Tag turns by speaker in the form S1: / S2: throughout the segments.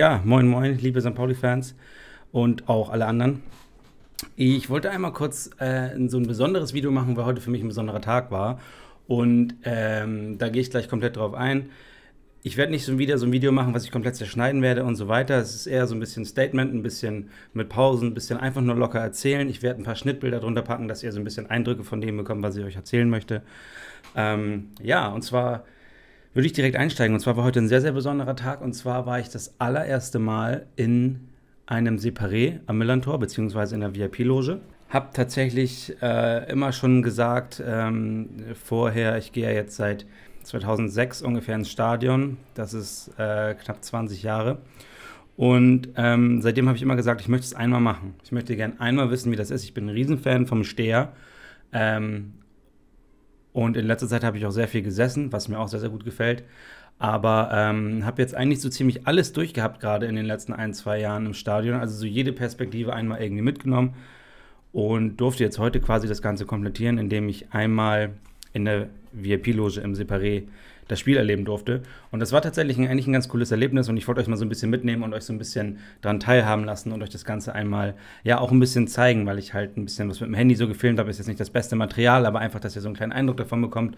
S1: Ja, moin, moin, liebe St. Pauli-Fans und auch alle anderen. Ich wollte einmal kurz äh, so ein besonderes Video machen, weil heute für mich ein besonderer Tag war. Und ähm, da gehe ich gleich komplett drauf ein. Ich werde nicht so wieder so ein Video machen, was ich komplett zerschneiden werde und so weiter. Es ist eher so ein bisschen Statement, ein bisschen mit Pausen, ein bisschen einfach nur locker erzählen. Ich werde ein paar Schnittbilder drunter packen, dass ihr so ein bisschen Eindrücke von dem bekommt, was ich euch erzählen möchte. Ähm, ja, und zwar würde ich direkt einsteigen. Und zwar war heute ein sehr, sehr besonderer Tag. Und zwar war ich das allererste Mal in einem Separé am Millantor, beziehungsweise in der VIP-Loge. Hab tatsächlich äh, immer schon gesagt, ähm, vorher, ich gehe ja jetzt seit 2006 ungefähr ins Stadion. Das ist äh, knapp 20 Jahre. Und ähm, seitdem habe ich immer gesagt, ich möchte es einmal machen. Ich möchte gerne einmal wissen, wie das ist. Ich bin ein Riesenfan vom Steher. Ähm, und in letzter Zeit habe ich auch sehr viel gesessen, was mir auch sehr, sehr gut gefällt. Aber ähm, habe jetzt eigentlich so ziemlich alles durchgehabt, gerade in den letzten ein, zwei Jahren im Stadion. Also so jede Perspektive einmal irgendwie mitgenommen. Und durfte jetzt heute quasi das Ganze komplettieren, indem ich einmal in der VIP-Loge im Separé das Spiel erleben durfte. Und das war tatsächlich ein, eigentlich ein ganz cooles Erlebnis und ich wollte euch mal so ein bisschen mitnehmen und euch so ein bisschen daran teilhaben lassen und euch das Ganze einmal ja auch ein bisschen zeigen, weil ich halt ein bisschen was mit dem Handy so gefilmt habe. Ist jetzt nicht das beste Material, aber einfach, dass ihr so einen kleinen Eindruck davon bekommt.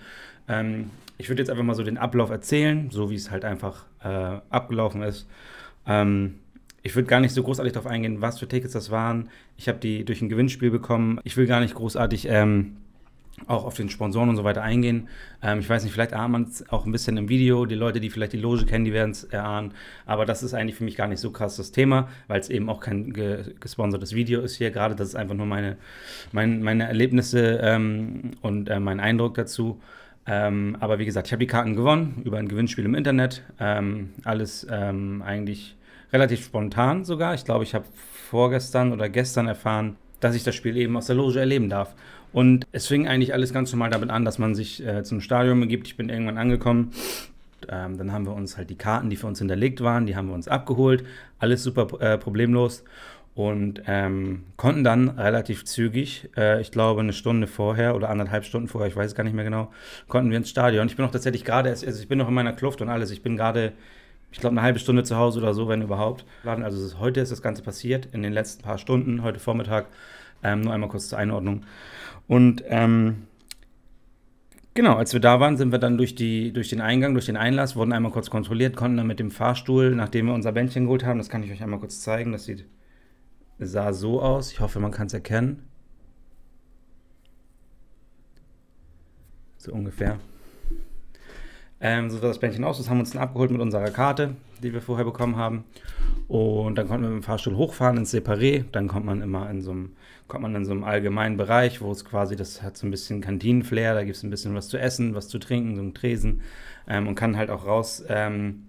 S1: Ähm, ich würde jetzt einfach mal so den Ablauf erzählen, so wie es halt einfach äh, abgelaufen ist. Ähm, ich würde gar nicht so großartig darauf eingehen, was für Tickets das waren. Ich habe die durch ein Gewinnspiel bekommen. Ich will gar nicht großartig ähm, auch auf den Sponsoren und so weiter eingehen. Ähm, ich weiß nicht, vielleicht ahnt man es auch ein bisschen im Video. Die Leute, die vielleicht die Loge kennen, die werden es erahnen. Aber das ist eigentlich für mich gar nicht so krass das Thema, weil es eben auch kein ge gesponsertes Video ist hier. Gerade das ist einfach nur meine, mein, meine Erlebnisse ähm, und äh, mein Eindruck dazu. Ähm, aber wie gesagt, ich habe die Karten gewonnen über ein Gewinnspiel im Internet. Ähm, alles ähm, eigentlich relativ spontan sogar. Ich glaube, ich habe vorgestern oder gestern erfahren, dass ich das Spiel eben aus der Loge erleben darf. Und es fing eigentlich alles ganz normal damit an, dass man sich äh, zum Stadion begibt. Ich bin irgendwann angekommen. Ähm, dann haben wir uns halt die Karten, die für uns hinterlegt waren, die haben wir uns abgeholt. Alles super äh, problemlos. Und ähm, konnten dann relativ zügig, äh, ich glaube eine Stunde vorher oder anderthalb Stunden vorher, ich weiß gar nicht mehr genau, konnten wir ins Stadion. Ich bin noch tatsächlich gerade, also ich bin noch in meiner Kluft und alles. Ich bin gerade ich glaube, eine halbe Stunde zu Hause oder so, wenn überhaupt. Also ist, heute ist das Ganze passiert, in den letzten paar Stunden, heute Vormittag. Ähm, nur einmal kurz zur Einordnung. Und ähm, genau, als wir da waren, sind wir dann durch, die, durch den Eingang, durch den Einlass, wurden einmal kurz kontrolliert, konnten dann mit dem Fahrstuhl, nachdem wir unser Bändchen geholt haben, das kann ich euch einmal kurz zeigen, das sieht, sah so aus. Ich hoffe, man kann es erkennen. So ungefähr. Ähm, so sah das Bändchen aus. Das haben wir uns dann abgeholt mit unserer Karte, die wir vorher bekommen haben. Und dann konnte man mit dem Fahrstuhl hochfahren ins Separé. Dann kommt man immer in so einem, kommt man in so einem allgemeinen Bereich, wo es quasi, das hat so ein bisschen Kantinenflair, da gibt es ein bisschen was zu essen, was zu trinken, so ein Tresen. Ähm, und kann halt auch rausschreiten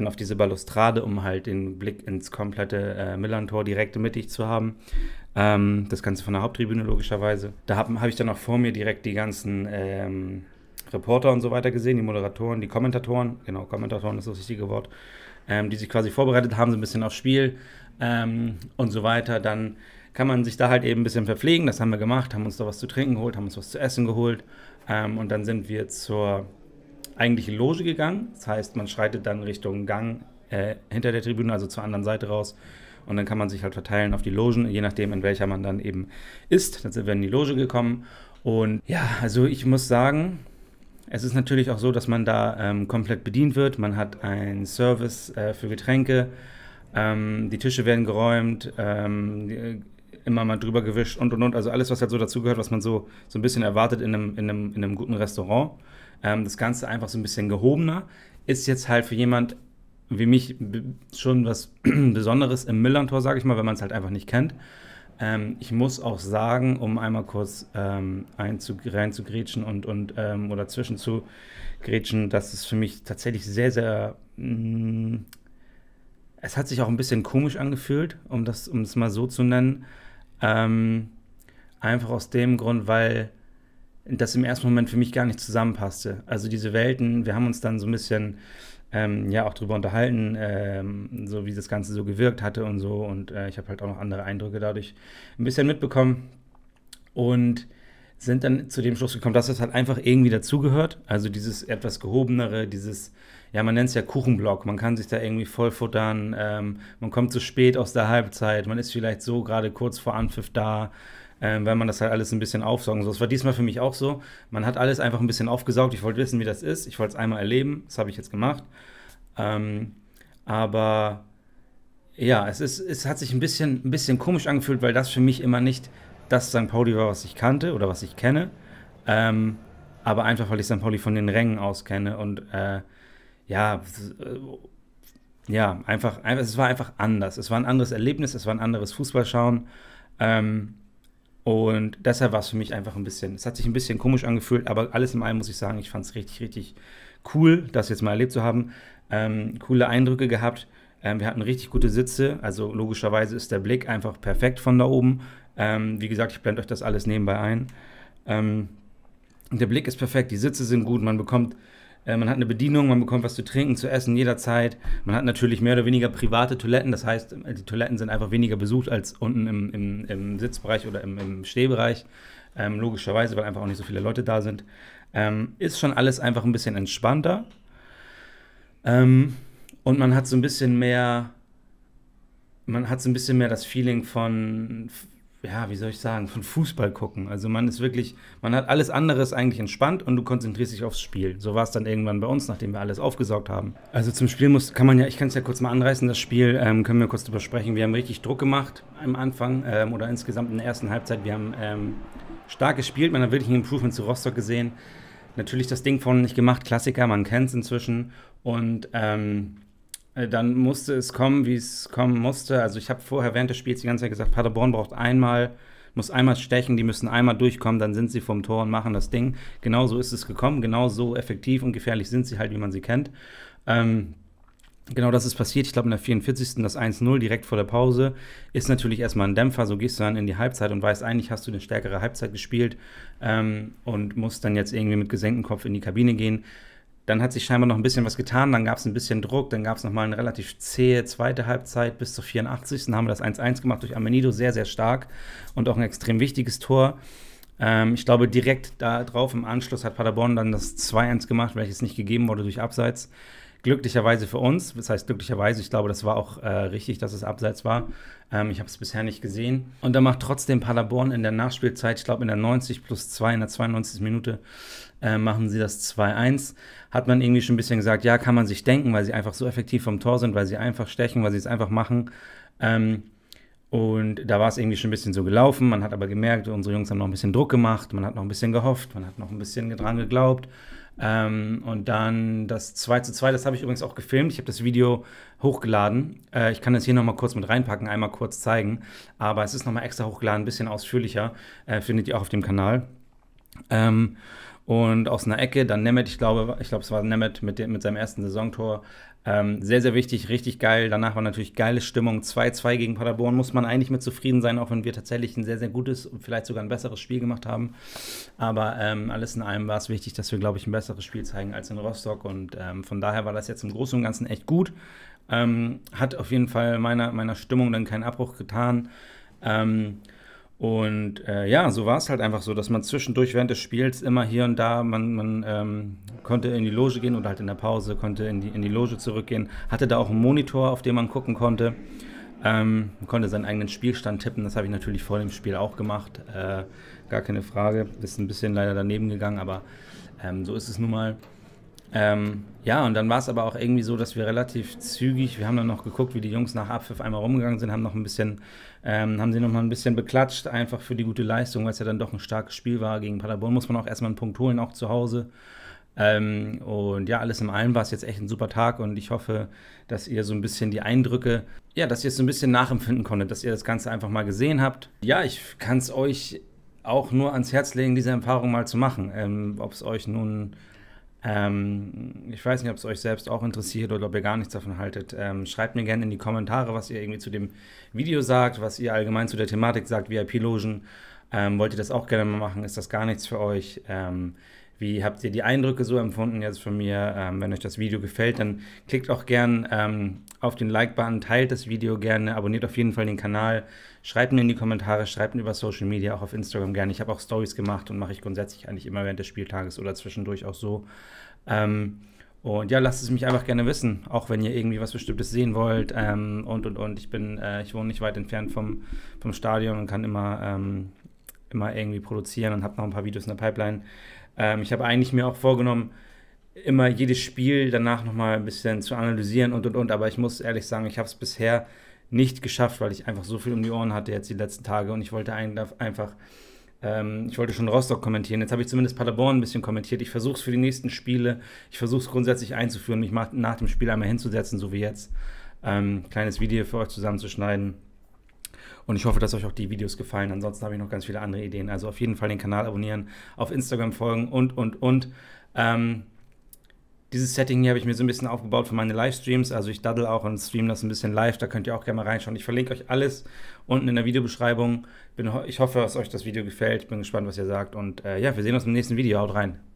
S1: ähm, auf diese Balustrade, um halt den Blick ins komplette äh, Millantor direkt mittig zu haben. Ähm, das Ganze von der Haupttribüne logischerweise. Da habe hab ich dann auch vor mir direkt die ganzen ähm, Reporter und so weiter gesehen, die Moderatoren, die Kommentatoren. Genau, Kommentatoren ist das richtige Wort ähm, die sich quasi vorbereitet haben, so ein bisschen aufs Spiel ähm, und so weiter, dann kann man sich da halt eben ein bisschen verpflegen. Das haben wir gemacht, haben uns da was zu trinken geholt, haben uns was zu essen geholt ähm, und dann sind wir zur eigentlichen Loge gegangen. Das heißt, man schreitet dann Richtung Gang äh, hinter der Tribüne, also zur anderen Seite raus. Und dann kann man sich halt verteilen auf die Logen, je nachdem, in welcher man dann eben ist. Dann sind wir in die Loge gekommen. Und ja, also ich muss sagen, es ist natürlich auch so, dass man da ähm, komplett bedient wird. Man hat einen Service äh, für Getränke. Ähm, die Tische werden geräumt, ähm, äh, immer mal drüber gewischt und und und. Also alles, was halt so dazugehört, was man so, so ein bisschen erwartet in einem, in einem, in einem guten Restaurant. Ähm, das Ganze einfach so ein bisschen gehobener. Ist jetzt halt für jemand wie mich schon was Besonderes im Millantor, sage ich mal, wenn man es halt einfach nicht kennt. Ähm, ich muss auch sagen, um einmal kurz ähm, reinzugrätschen und, und ähm, oder zwischenzugrätschen, dass es für mich tatsächlich sehr, sehr. Mh, mm, es hat sich auch ein bisschen komisch angefühlt, um das, um es mal so zu nennen. Ähm, einfach aus dem Grund, weil das im ersten Moment für mich gar nicht zusammenpasste. Also diese Welten, wir haben uns dann so ein bisschen ähm, ja auch darüber unterhalten, ähm, so wie das Ganze so gewirkt hatte und so. Und äh, ich habe halt auch noch andere Eindrücke dadurch ein bisschen mitbekommen. Und sind dann zu dem Schluss gekommen, dass das halt einfach irgendwie dazugehört. Also dieses etwas gehobenere, dieses, ja, man nennt es ja Kuchenblock. Man kann sich da irgendwie vollfuttern. Ähm, man kommt zu spät aus der Halbzeit. Man ist vielleicht so gerade kurz vor Anpfiff da ähm, weil man das halt alles ein bisschen aufsaugen soll. Das war diesmal für mich auch so. Man hat alles einfach ein bisschen aufgesaugt. Ich wollte wissen, wie das ist. Ich wollte es einmal erleben. Das habe ich jetzt gemacht. Ähm, aber ja, es, ist, es hat sich ein bisschen, ein bisschen komisch angefühlt, weil das für mich immer nicht das St. Pauli war, was ich kannte oder was ich kenne. Ähm, aber einfach, weil ich St. Pauli von den Rängen aus kenne und äh, ja, äh, ja, einfach, es war einfach anders. Es war ein anderes Erlebnis, es war ein anderes Fußballschauen. Ähm, und deshalb war es für mich einfach ein bisschen, es hat sich ein bisschen komisch angefühlt, aber alles in allem muss ich sagen, ich fand es richtig, richtig cool, das jetzt mal erlebt zu haben. Ähm, coole Eindrücke gehabt. Ähm, wir hatten richtig gute Sitze, also logischerweise ist der Blick einfach perfekt von da oben. Ähm, wie gesagt, ich blende euch das alles nebenbei ein. Ähm, der Blick ist perfekt, die Sitze sind gut, man bekommt äh, man hat eine Bedienung, man bekommt was zu trinken, zu essen jederzeit. Man hat natürlich mehr oder weniger private Toiletten. Das heißt, die Toiletten sind einfach weniger besucht als unten im, im, im Sitzbereich oder im, im Stehbereich. Ähm, logischerweise, weil einfach auch nicht so viele Leute da sind. Ähm, ist schon alles einfach ein bisschen entspannter. Ähm, und man hat so ein bisschen mehr, man hat so ein bisschen mehr das Feeling von ja, wie soll ich sagen, von Fußball gucken. Also man ist wirklich, man hat alles andere eigentlich entspannt und du konzentrierst dich aufs Spiel. So war es dann irgendwann bei uns, nachdem wir alles aufgesaugt haben. Also zum Spiel muss, kann man ja, ich kann es ja kurz mal anreißen, das Spiel ähm, können wir kurz drüber sprechen. Wir haben richtig Druck gemacht am Anfang ähm, oder insgesamt in der ersten Halbzeit. Wir haben ähm, stark gespielt, man hat wirklich ein Improvement zu Rostock gesehen. Natürlich das Ding vorne nicht gemacht, Klassiker, man kennt es inzwischen. Und ähm, äh, dann musste es kommen, wie es kommen musste. Also ich habe vorher während des Spiels die ganze Zeit gesagt, Paderborn braucht einmal, muss einmal stechen, die müssen einmal durchkommen, dann sind sie vom Tor und machen das Ding. Genauso ist es gekommen, genauso effektiv und gefährlich sind sie halt, wie man sie kennt. Ähm, genau das ist passiert. Ich glaube, in der 44. das 1-0 direkt vor der Pause ist natürlich erstmal ein Dämpfer. So gehst du dann in die Halbzeit und weißt, eigentlich hast du eine stärkere Halbzeit gespielt ähm, und musst dann jetzt irgendwie mit gesenktem Kopf in die Kabine gehen. Dann hat sich scheinbar noch ein bisschen was getan, dann gab es ein bisschen Druck, dann gab es nochmal eine relativ zähe zweite Halbzeit bis zur 84. Dann haben wir das 1-1 gemacht durch Amenido, sehr, sehr stark und auch ein extrem wichtiges Tor. Ähm, ich glaube, direkt darauf im Anschluss hat Paderborn dann das 2-1 gemacht, welches nicht gegeben wurde durch Abseits glücklicherweise für uns, das heißt glücklicherweise, ich glaube, das war auch äh, richtig, dass es abseits war. Ähm, ich habe es bisher nicht gesehen. Und da macht trotzdem Paderborn in der Nachspielzeit, ich glaube in der 90 plus 2, in der 92. Minute, äh, machen sie das 2-1. Hat man irgendwie schon ein bisschen gesagt, ja, kann man sich denken, weil sie einfach so effektiv vom Tor sind, weil sie einfach stechen, weil sie es einfach machen. Ähm, und da war es irgendwie schon ein bisschen so gelaufen. Man hat aber gemerkt, unsere Jungs haben noch ein bisschen Druck gemacht, man hat noch ein bisschen gehofft, man hat noch ein bisschen dran geglaubt. Ähm, und dann das 2 zu 2, das habe ich übrigens auch gefilmt. Ich habe das Video hochgeladen. Äh, ich kann das hier nochmal kurz mit reinpacken, einmal kurz zeigen. Aber es ist nochmal extra hochgeladen, ein bisschen ausführlicher. Äh, findet ihr auch auf dem Kanal. Ähm, und aus einer Ecke, dann Nemeth, ich glaube, ich glaube, es war Nemeth mit, mit seinem ersten Saisontor. Ähm, sehr, sehr wichtig, richtig geil. Danach war natürlich geile Stimmung. 2-2 gegen Paderborn muss man eigentlich mit zufrieden sein, auch wenn wir tatsächlich ein sehr, sehr gutes und vielleicht sogar ein besseres Spiel gemacht haben. Aber ähm, alles in allem war es wichtig, dass wir, glaube ich, ein besseres Spiel zeigen als in Rostock. Und ähm, von daher war das jetzt im Großen und Ganzen echt gut. Ähm, hat auf jeden Fall meiner, meiner Stimmung dann keinen Abbruch getan. Ähm, und äh, ja, so war es halt einfach so, dass man zwischendurch während des Spiels immer hier und da, man, man ähm, konnte in die Loge gehen oder halt in der Pause, konnte in die, in die Loge zurückgehen, hatte da auch einen Monitor, auf dem man gucken konnte. Ähm, man konnte seinen eigenen Spielstand tippen, das habe ich natürlich vor dem Spiel auch gemacht. Äh, gar keine Frage, ist ein bisschen leider daneben gegangen, aber ähm, so ist es nun mal. Ähm, ja, und dann war es aber auch irgendwie so, dass wir relativ zügig, wir haben dann noch geguckt, wie die Jungs nach Abpfiff einmal rumgegangen sind, haben noch ein bisschen, ähm, haben sie noch mal ein bisschen beklatscht, einfach für die gute Leistung, weil es ja dann doch ein starkes Spiel war. Gegen Paderborn muss man auch erstmal einen Punkt holen, auch zu Hause. Ähm, und ja, alles in allem war es jetzt echt ein super Tag und ich hoffe, dass ihr so ein bisschen die Eindrücke, ja, dass ihr es so ein bisschen nachempfinden konntet, dass ihr das Ganze einfach mal gesehen habt. Ja, ich kann es euch auch nur ans Herz legen, diese Erfahrung mal zu machen. Ähm, Ob es euch nun ähm, ich weiß nicht, ob es euch selbst auch interessiert oder ob ihr gar nichts davon haltet. Ähm, schreibt mir gerne in die Kommentare, was ihr irgendwie zu dem Video sagt, was ihr allgemein zu der Thematik sagt, VIP-Logen. Ähm, wollt ihr das auch gerne mal machen? Ist das gar nichts für euch? Ähm, wie habt ihr die Eindrücke so empfunden jetzt von mir? Ähm, wenn euch das Video gefällt, dann klickt auch gern ähm, auf den Like-Button, teilt das Video gerne, abonniert auf jeden Fall den Kanal, schreibt mir in die Kommentare, schreibt mir über Social Media, auch auf Instagram gerne. Ich habe auch Stories gemacht und mache ich grundsätzlich eigentlich immer während des Spieltages oder zwischendurch auch so. Ähm, und ja, lasst es mich einfach gerne wissen, auch wenn ihr irgendwie was Bestimmtes sehen wollt ähm, und und und. Ich bin, äh, ich wohne nicht weit entfernt vom, vom Stadion und kann immer, ähm, immer irgendwie produzieren und habe noch ein paar Videos in der Pipeline. Ähm, ich habe eigentlich mir auch vorgenommen, immer jedes Spiel danach nochmal ein bisschen zu analysieren und und und. Aber ich muss ehrlich sagen, ich habe es bisher nicht geschafft, weil ich einfach so viel um die Ohren hatte jetzt die letzten Tage und ich wollte einfach, ähm, ich wollte schon Rostock kommentieren. Jetzt habe ich zumindest Paderborn ein bisschen kommentiert. Ich versuche es für die nächsten Spiele, ich versuche es grundsätzlich einzuführen, mich nach dem Spiel einmal hinzusetzen, so wie jetzt. Ähm, kleines Video für euch zusammenzuschneiden und ich hoffe, dass euch auch die Videos gefallen. Ansonsten habe ich noch ganz viele andere Ideen. Also auf jeden Fall den Kanal abonnieren, auf Instagram folgen und, und, und. Ähm, dieses Setting hier habe ich mir so ein bisschen aufgebaut für meine Livestreams. Also ich daddle auch und stream das ein bisschen live. Da könnt ihr auch gerne mal reinschauen. Ich verlinke euch alles unten in der Videobeschreibung. Bin, ich hoffe, dass euch das Video gefällt. Bin gespannt, was ihr sagt. Und äh, ja, wir sehen uns im nächsten Video. Haut rein.